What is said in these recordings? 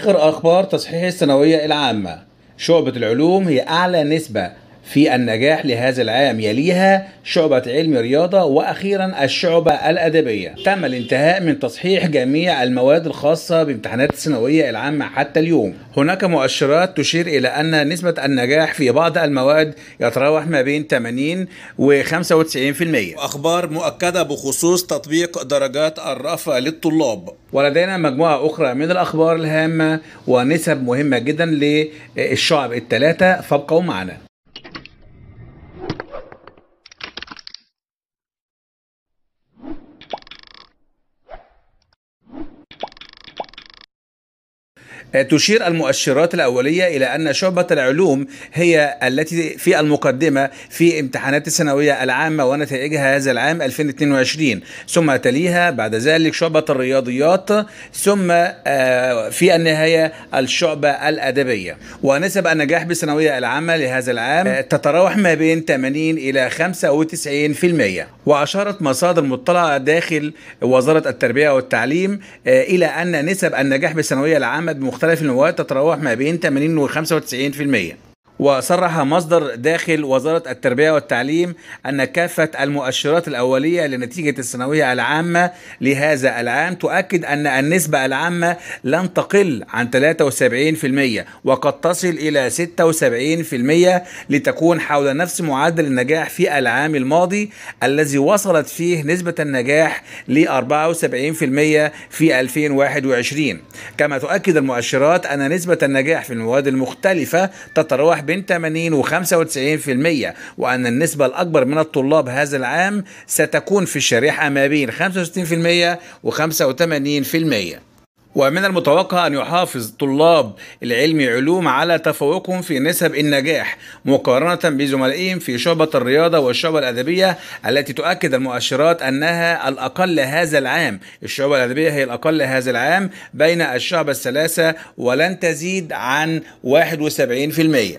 آخر أخبار تصحيح الثانوية العامة شعبة العلوم هي أعلى نسبة في النجاح لهذا العام يليها شعبة علم رياضة وأخيرا الشعبة الأدبية تم الانتهاء من تصحيح جميع المواد الخاصة بامتحانات الثانوية العامة حتى اليوم هناك مؤشرات تشير إلى أن نسبة النجاح في بعض المواد يتراوح ما بين 80 و 95% أخبار مؤكدة بخصوص تطبيق درجات الرفع للطلاب ولدينا مجموعة أخرى من الأخبار الهامة ونسب مهمة جدا للشعب الثلاثة فابقوا معنا آه، تشير المؤشرات الأولية إلى أن شعبة العلوم هي التي في المقدمة في امتحانات الثانوية العامة ونتائجها هذا العام 2022 ثم تليها بعد ذلك شعبة الرياضيات ثم آه، في النهاية الشعبة الأدبية ونسب النجاح بالثانوية العامة لهذا العام آه، تتراوح ما بين 80 إلى 95% وأشارت مصادر مطلعة داخل وزارة التربية والتعليم إلى أن نسب النجاح بالثانوية العامة مختلف المواد تتراوح ما بين 80 و 95% وصرح مصدر داخل وزارة التربية والتعليم أن كافة المؤشرات الأولية لنتيجة الثانوية العامة لهذا العام تؤكد أن النسبة العامة لن تقل عن 73% وقد تصل إلى 76% لتكون حول نفس معدل النجاح في العام الماضي الذي وصلت فيه نسبة النجاح ل 74% في 2021 كما تؤكد المؤشرات أن نسبة النجاح في المواد المختلفة تتراوح بين 80 و95% وأن النسبة الأكبر من الطلاب هذا العام ستكون في الشريحة ما بين 65% و85% ومن المتوقع أن يحافظ طلاب العلم علوم على تفوقهم في نسب النجاح مقارنة بزملائهم في شعبة الرياضة والشعبة الأدبية التي تؤكد المؤشرات أنها الأقل هذا العام الشعبة الأدبية هي الأقل هذا العام بين الشعب الثلاثة ولن تزيد عن 71%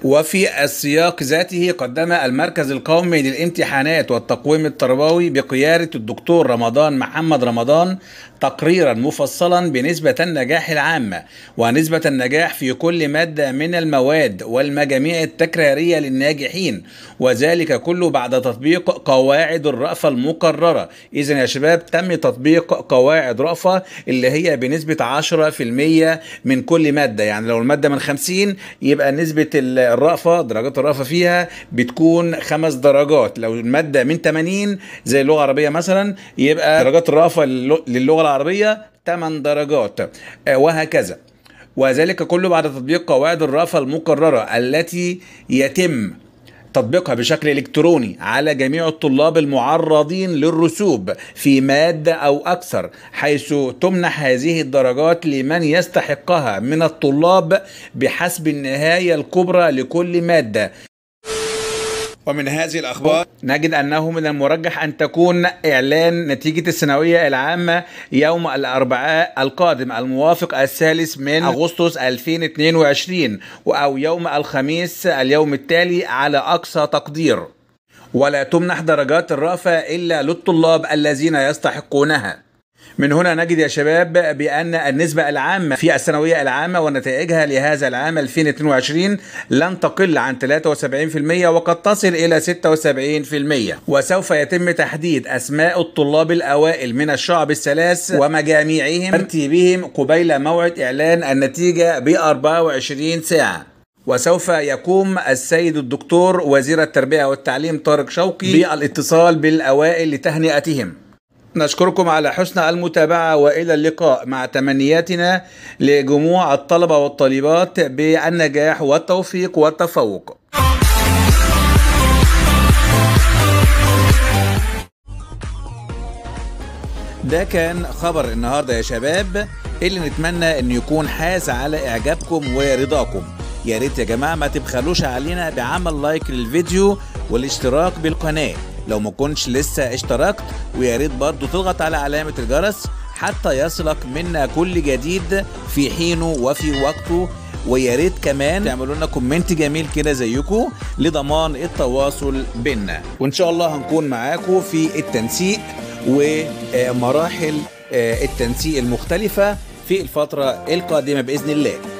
وفي السياق ذاته قدم المركز القومي للامتحانات والتقويم التربوي بقيادة الدكتور رمضان محمد رمضان تقريرا مفصلا بنسبة النجاح العامة ونسبة النجاح في كل مادة من المواد والمجاميع التكرارية للناجحين وذلك كله بعد تطبيق قواعد الرأفة المقررة إذا يا شباب تم تطبيق قواعد رأفة اللي هي بنسبة 10% من كل مادة يعني لو المادة من 50 يبقى نسبة الرأفة درجات الرأفة فيها بتكون خمس درجات لو المادة من 80 زي اللغة العربية مثلا يبقى درجات الرأفة للغة العربية 8 درجات آه، وهكذا وذلك كله بعد تطبيق قواعد الرافة المقررة التي يتم تطبيقها بشكل إلكتروني على جميع الطلاب المعرضين للرسوب في مادة أو أكثر حيث تمنح هذه الدرجات لمن يستحقها من الطلاب بحسب النهاية الكبرى لكل مادة ومن هذه الأخبار نجد أنه من المرجح أن تكون إعلان نتيجة الثانوية العامة يوم الأربعاء القادم الموافق الثالث من أغسطس 2022 أو يوم الخميس اليوم التالي على أقصى تقدير ولا تمنح درجات الرأفة إلا للطلاب الذين يستحقونها من هنا نجد يا شباب بأن النسبة العامة في الثانوية العامة ونتائجها لهذا العام 2022 لن تقل عن 73% وقد تصل إلى 76% وسوف يتم تحديد أسماء الطلاب الأوائل من الشعب الثلاث ومجاميعهم ترتيبهم قبيل موعد إعلان النتيجة ب 24 ساعة وسوف يقوم السيد الدكتور وزير التربية والتعليم طارق شوقي بالاتصال بالأوائل لتهنئتهم نشكركم على حسن المتابعة وإلى اللقاء مع تمنياتنا لجموع الطلبة والطالبات بالنجاح والتوفيق والتفوق ده كان خبر النهارده يا شباب اللي نتمنى انه يكون حاز على اعجابكم ورضاكم يا ريت يا جماعه ما تبخلوش علينا بعمل لايك للفيديو والاشتراك بالقناه لو ما كنتش لسه اشتركت ويا ريت برضه تضغط على علامة الجرس حتى يصلك منا كل جديد في حينه وفي وقته ويا ريت كمان تعملوا لنا كومنت جميل كده زيكم لضمان التواصل بينا وان شاء الله هنكون معاكم في التنسيق ومراحل آه، التنسيق المختلفه في الفتره القادمه باذن الله